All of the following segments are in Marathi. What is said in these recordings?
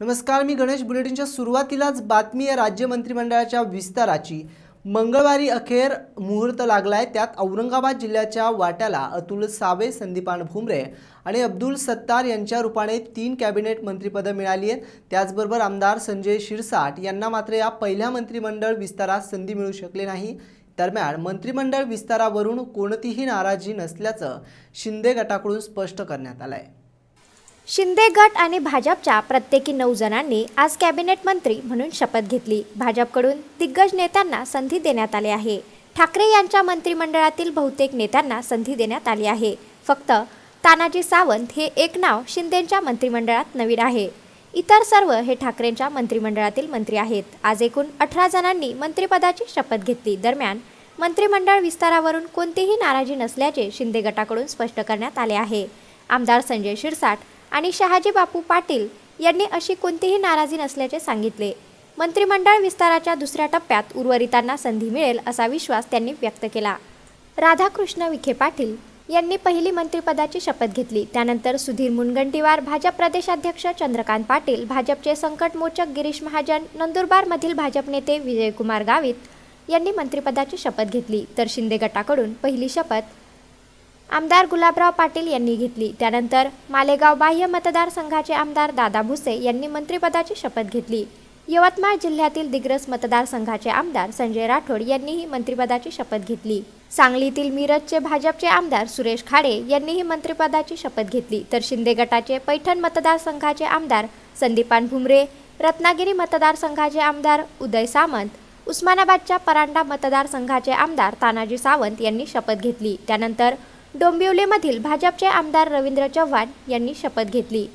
नमस्कार मी गणेश बुलेटिनच्या सुरुवातीलाच बातमी या राज्य मंत्रिमंडळाच्या विस्ताराची मंगळवारी अखेर मुहूर्त लागलाय त्यात औरंगाबाद जिल्ह्याच्या वाट्याला अतुल सावे संदीपान भुमरे आणि अब्दुल सत्तार यांच्या रूपाने तीन कॅबिनेट मंत्रिपदं मिळाली आहेत त्याचबरोबर आमदार संजय शिरसाट यांना मात्र या पहिल्या मंत्रिमंडळ विस्तारात संधी मिळू शकली नाही दरम्यान मंत्रिमंडळ विस्तारावरून कोणतीही नाराजी नसल्याचं शिंदे गटाकडून स्पष्ट करण्यात आलं आहे शिंदे गट आणि भाजपच्या प्रत्येकी नऊ जणांनी आज कॅबिनेट मंत्री म्हणून शपथ घेतली भाजपकडून दिग्गज नेत्यांना संधी देण्यात आली आहे ठाकरे यांच्या मंत्रिमंडळातील बहुतेक नेत्यांना संधी देण्यात आली आहे फक्त तानाजी सावंत हे एक नाव शिंदेंच्या मंत्रिमंडळात नवीन आहे इतर सर्व हे ठाकरेंच्या मंत्रिमंडळातील मंत्री आहेत आज एकूण अठरा जणांनी मंत्रिपदाची शपथ घेतली दरम्यान मंत्रिमंडळ विस्तारावरून कोणतीही नाराजी नसल्याचे शिंदे गटाकडून स्पष्ट करण्यात आले आहे आमदार संजय शिरसाट आणि शहाजी बापू पाटील यांनी अशी कोणतीही नाराजी नसल्याचे सांगितले मंत्रिमंडळ विस्ताराच्या दुसऱ्या टप्प्यात उर्वरितांना संधी मिळेल असा विश्वास त्यांनी व्यक्त केला राधाकृष्ण विखे पाटील यांनी पहिली मंत्रिपदाची शपथ घेतली त्यानंतर सुधीर मुनगंटीवार भाजप प्रदेशाध्यक्ष चंद्रकांत पाटील भाजपचे संकटमोचक गिरीश महाजन नंदुरबारमधील भाजप नेते विजयकुमार गावित यांनी मंत्रिपदाची शपथ घेतली तर शिंदे गटाकडून पहिली शपथ आमदार गुलाबराव पाटील यांनी घेतली त्यानंतर मालेगाव बाह्य मतदारसंघाचे आमदार दादा भुसे यांनी मंत्रिपदाची शपथ घेतली यवतमाळ जिल्ह्यातील दिग्रस मतदारसंघाचे आमदार संजय राठोड यांनीही मंत्रिपदाची शपथ घेतली सांगलीतील मिरजचे भाजपचे आमदार सुरेश खाडे यांनीही मंत्रिपदाची शपथ घेतली तर शिंदे गटाचे पैठण मतदारसंघाचे आमदार संदीपान भुमरे रत्नागिरी मतदारसंघाचे आमदार उदय सामंत उस्मानाबादच्या परांडा मतदारसंघाचे आमदार तानाजी सावंत यांनी शपथ घेतली त्यानंतर डोंबिवलीमधील भाजपचे आमदार रवींद्र चव्हाण यांनी शपथ घेतली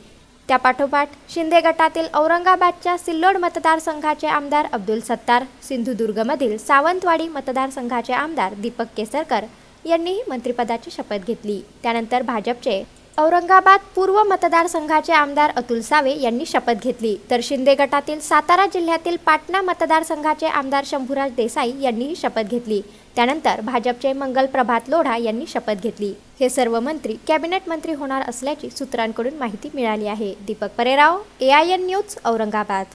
त्यापाठोपाठ शिंदे गटातील औरंगाबादच्या सिल्लोड मतदारसंघाचे आमदार अब्दुल सत्तार सिंधुदुर्गमधील सावंतवाडी मतदारसंघाचे आमदार दीपक केसरकर यांनीही मंत्रिपदाची शपथ घेतली त्यानंतर भाजपचे औरंगाबाद पूर्व मतदारसंघाचे आमदार अतुल सावे यांनी शपथ घेतली तर शिंदे गटातील सातारा जिल्ह्यातील पाटणा मतदारसंघाचे आमदार शंभूराज देसाई यांनीही शपथ घेतली त्यानंतर भाजपचे मंगल प्रभात लोढा यांनी शपथ घेतली हे सर्व मंत्री कॅबिनेट मंत्री होणार असल्याची सूत्रांकडून माहिती मिळाली आहे दीपक परेराव एआयएन न्यूज औरंगाबाद